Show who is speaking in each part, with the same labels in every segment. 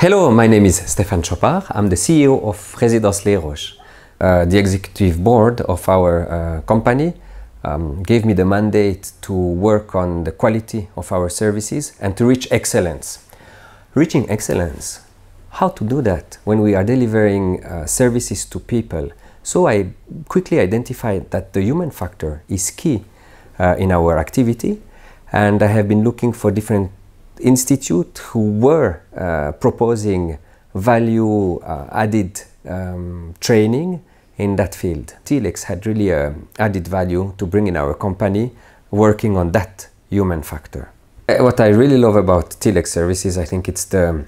Speaker 1: Hello, my name is Stéphane Chopard. I'm the CEO of Residence Les uh, the executive board of our uh, company um, gave me the mandate to work on the quality of our services and to reach excellence. Reaching excellence, how to do that when we are delivering uh, services to people? So I quickly identified that the human factor is key uh, in our activity and I have been looking for different institute who were uh, proposing value uh, added um, training in that field. Telex had really um, added value to bring in our company working on that human factor. Uh, what I really love about Telex services, I think it's the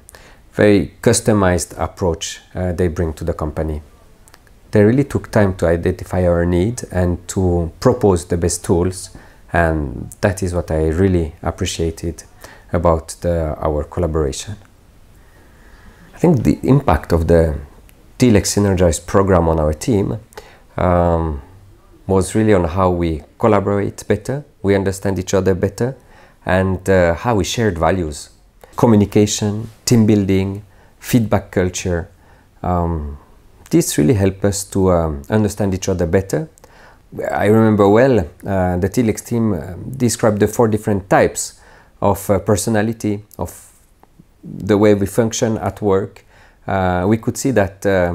Speaker 1: very customized approach uh, they bring to the company. They really took time to identify our need and to propose the best tools, and that is what I really appreciated about the, our collaboration. I think the impact of the TLEX Synergized program on our team um, was really on how we collaborate better, we understand each other better, and uh, how we shared values. Communication, team building, feedback culture. Um, this really helped us to um, understand each other better. I remember well uh, the TLEX team uh, described the four different types of uh, personality, of the way we function at work, uh, we could see that uh,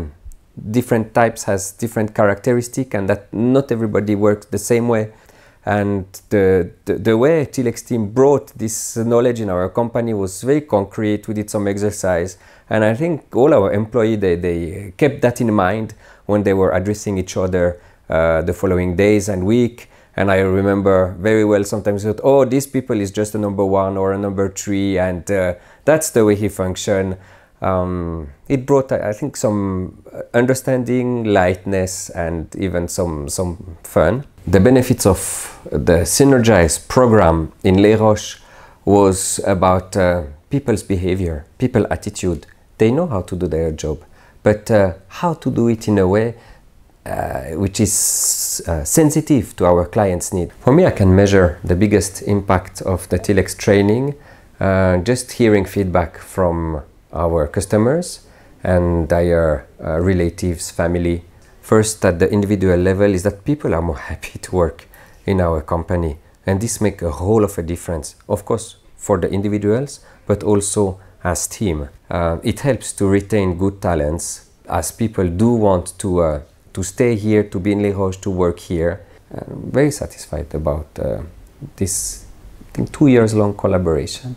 Speaker 1: different types has different characteristic and that not everybody works the same way. And the, the, the way Tilex team brought this knowledge in our company was very concrete. We did some exercise. And I think all our employees, they, they kept that in mind when they were addressing each other uh, the following days and week. And I remember very well sometimes that, oh, these people is just a number one or a number three, and uh, that's the way he function. Um, it brought, I think, some understanding, lightness, and even some, some fun. The benefits of the synergized program in Les Roches was about uh, people's behavior, people attitude. They know how to do their job, but uh, how to do it in a way uh, which is uh, sensitive to our clients' need. For me, I can measure the biggest impact of the Telex training uh, just hearing feedback from our customers and their uh, relatives, family. First, at the individual level, is that people are more happy to work in our company, and this makes a whole of a difference. Of course, for the individuals, but also as team. Uh, it helps to retain good talents as people do want to uh, to stay here, to be in Lejos, to work here. I'm very satisfied about uh, this two years long collaboration.